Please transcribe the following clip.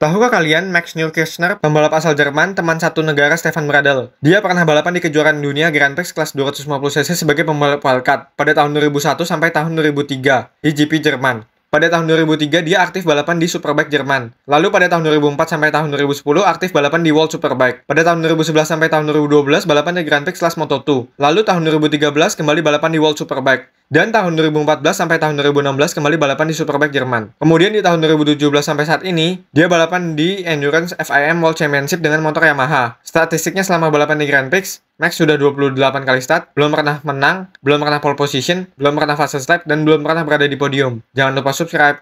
Tahukah kalian Max Neil Kirchner, pembalap asal Jerman, teman satu negara Stefan Bradl? Dia pernah balapan di kejuaraan dunia Grand Prix kelas 250cc sebagai pembalap wildcard pada tahun 2001 sampai tahun 2003 di GP Jerman. Pada tahun 2003 dia aktif balapan di Superbike Jerman. Lalu pada tahun 2004 sampai tahun 2010 aktif balapan di World Superbike. Pada tahun 2011 sampai tahun 2012 balapan di Grand Prix Las Moto 2. Lalu tahun 2013 kembali balapan di World Superbike. Dan tahun 2014 sampai tahun 2016 kembali balapan di Superbike Jerman. Kemudian di tahun 2017 sampai saat ini, dia balapan di Endurance FIM World Championship dengan motor Yamaha. Statistiknya selama balapan di Grand Prix, Max sudah 28 kali start, belum pernah menang, belum pernah pole position, belum pernah fast start, dan belum pernah berada di podium. Jangan lupa subscribe.